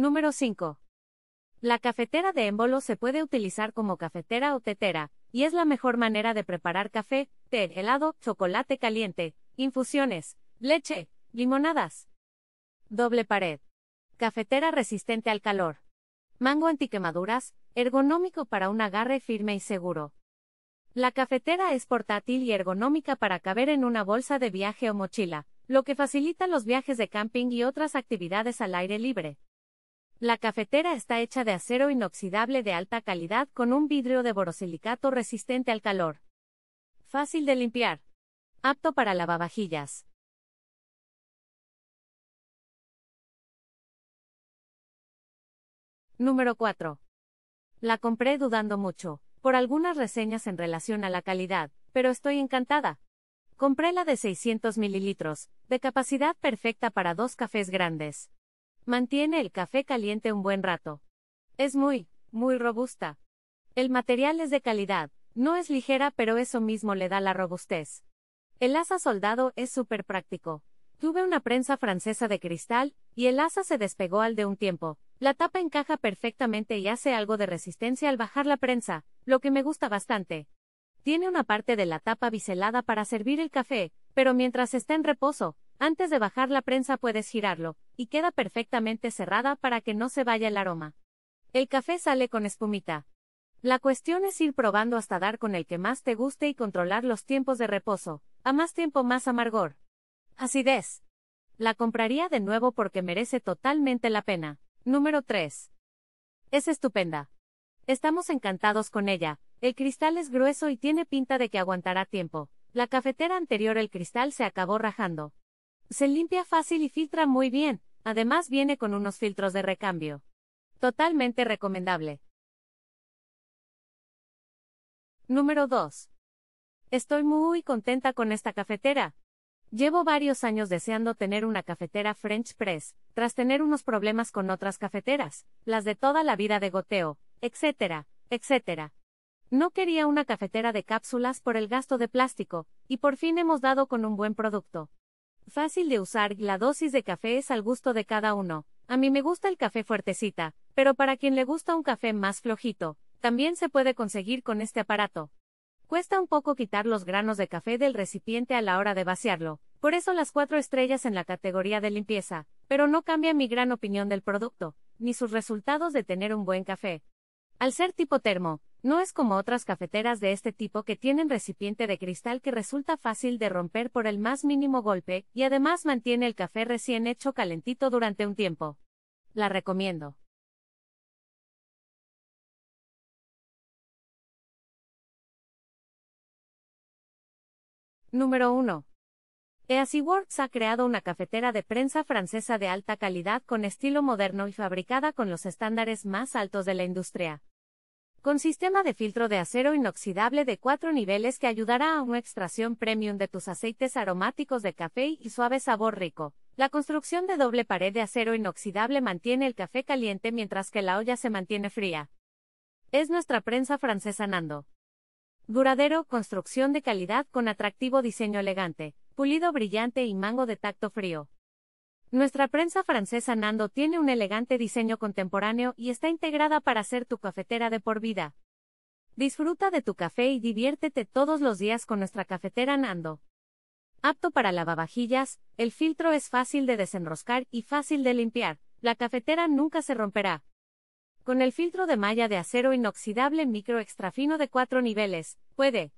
Número 5. La cafetera de émbolo se puede utilizar como cafetera o tetera, y es la mejor manera de preparar café, té, helado, chocolate caliente, infusiones, leche, limonadas. Doble pared. Cafetera resistente al calor. Mango antiquemaduras, ergonómico para un agarre firme y seguro. La cafetera es portátil y ergonómica para caber en una bolsa de viaje o mochila, lo que facilita los viajes de camping y otras actividades al aire libre. La cafetera está hecha de acero inoxidable de alta calidad con un vidrio de borosilicato resistente al calor. Fácil de limpiar. Apto para lavavajillas. Número 4. La compré dudando mucho, por algunas reseñas en relación a la calidad, pero estoy encantada. Compré la de 600 mililitros, de capacidad perfecta para dos cafés grandes. Mantiene el café caliente un buen rato. Es muy, muy robusta. El material es de calidad, no es ligera pero eso mismo le da la robustez. El asa soldado es súper práctico. Tuve una prensa francesa de cristal, y el asa se despegó al de un tiempo. La tapa encaja perfectamente y hace algo de resistencia al bajar la prensa, lo que me gusta bastante. Tiene una parte de la tapa biselada para servir el café, pero mientras está en reposo, antes de bajar la prensa puedes girarlo, y queda perfectamente cerrada para que no se vaya el aroma. El café sale con espumita. La cuestión es ir probando hasta dar con el que más te guste y controlar los tiempos de reposo. A más tiempo más amargor. Acidez. La compraría de nuevo porque merece totalmente la pena. Número 3. Es estupenda. Estamos encantados con ella. El cristal es grueso y tiene pinta de que aguantará tiempo. La cafetera anterior el cristal se acabó rajando. Se limpia fácil y filtra muy bien. Además viene con unos filtros de recambio. Totalmente recomendable. Número 2. Estoy muy contenta con esta cafetera. Llevo varios años deseando tener una cafetera French Press, tras tener unos problemas con otras cafeteras, las de toda la vida de goteo, etcétera, etcétera. No quería una cafetera de cápsulas por el gasto de plástico, y por fin hemos dado con un buen producto. Fácil de usar, la dosis de café es al gusto de cada uno. A mí me gusta el café fuertecita, pero para quien le gusta un café más flojito, también se puede conseguir con este aparato. Cuesta un poco quitar los granos de café del recipiente a la hora de vaciarlo, por eso las cuatro estrellas en la categoría de limpieza, pero no cambia mi gran opinión del producto, ni sus resultados de tener un buen café. Al ser tipo termo, no es como otras cafeteras de este tipo que tienen recipiente de cristal que resulta fácil de romper por el más mínimo golpe, y además mantiene el café recién hecho calentito durante un tiempo. La recomiendo. Número 1. EASYWORKS ha creado una cafetera de prensa francesa de alta calidad con estilo moderno y fabricada con los estándares más altos de la industria con sistema de filtro de acero inoxidable de cuatro niveles que ayudará a una extracción premium de tus aceites aromáticos de café y suave sabor rico. La construcción de doble pared de acero inoxidable mantiene el café caliente mientras que la olla se mantiene fría. Es nuestra prensa francesa Nando. Duradero, construcción de calidad con atractivo diseño elegante, pulido brillante y mango de tacto frío. Nuestra prensa francesa Nando tiene un elegante diseño contemporáneo y está integrada para ser tu cafetera de por vida. Disfruta de tu café y diviértete todos los días con nuestra cafetera Nando. Apto para lavavajillas, el filtro es fácil de desenroscar y fácil de limpiar, la cafetera nunca se romperá. Con el filtro de malla de acero inoxidable micro fino de cuatro niveles, puede